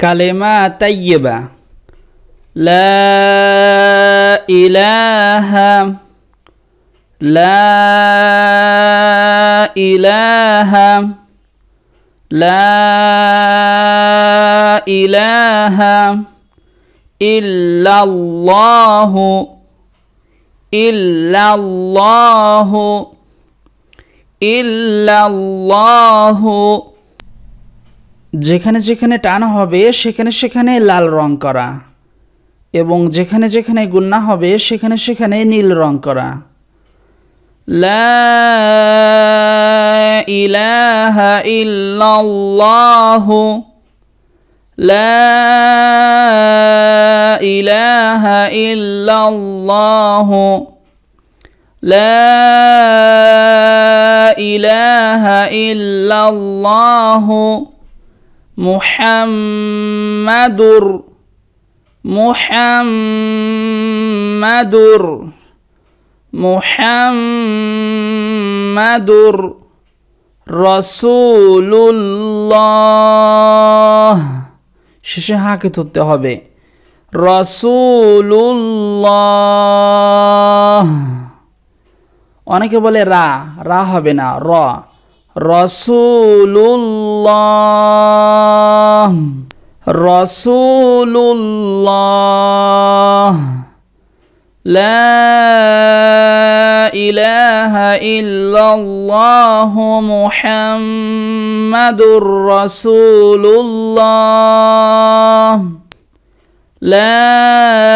كلمة طيبة لا إله لا إله لا إله إلا الله إلا الله إلا الله যেখানে যেখানে টান হবে সেখানে সেখানে লাল রং করা এবং যেখানে যেখানে গুন্না হবে সেখানে সেখানে নীল রং করা لا إله إلا মুহাম্মাদুর মুহাম্মাদুর মুহাম্মাদুর রসুল্লাহ শেষে হাঁকে ধরতে হবে রসুল্লাহ অনেকে বলে রা রা হবে না র رسول الله رسول الله لا إله إلا الله محمد رسول الله لا